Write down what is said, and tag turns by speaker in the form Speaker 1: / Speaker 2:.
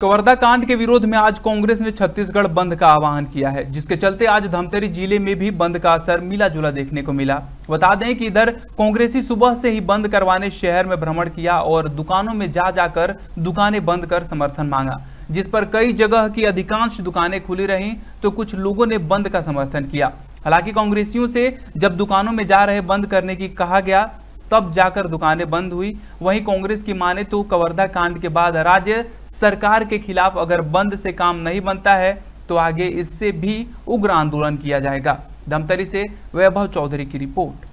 Speaker 1: कवर्धा कांड के विरोध में आज कांग्रेस ने छत्तीसगढ़ बंद का आह्वान किया है जिसके चलते आज धमतरी जिले में भी बंद का असर मिला जुला देखने को मिला बता दें कि इधर कांग्रेसी सुबह से ही बंद करवाने शहर में भ्रमण किया और दुकानों में जा जाकर दुकानें बंद कर समर्थन मांगा जिस पर कई जगह की अधिकांश दुकानें खुली रही तो कुछ लोगों ने बंद का समर्थन किया हालांकि कांग्रेसियों से जब दुकानों में जा रहे बंद करने की कहा गया तब जाकर दुकानें बंद हुई वहीं कांग्रेस की माने तो कवर्धा कांड के बाद राज्य सरकार के खिलाफ अगर बंद से काम नहीं बनता है तो आगे इससे भी उग्र आंदोलन किया जाएगा धमतरी से वैभव चौधरी की रिपोर्ट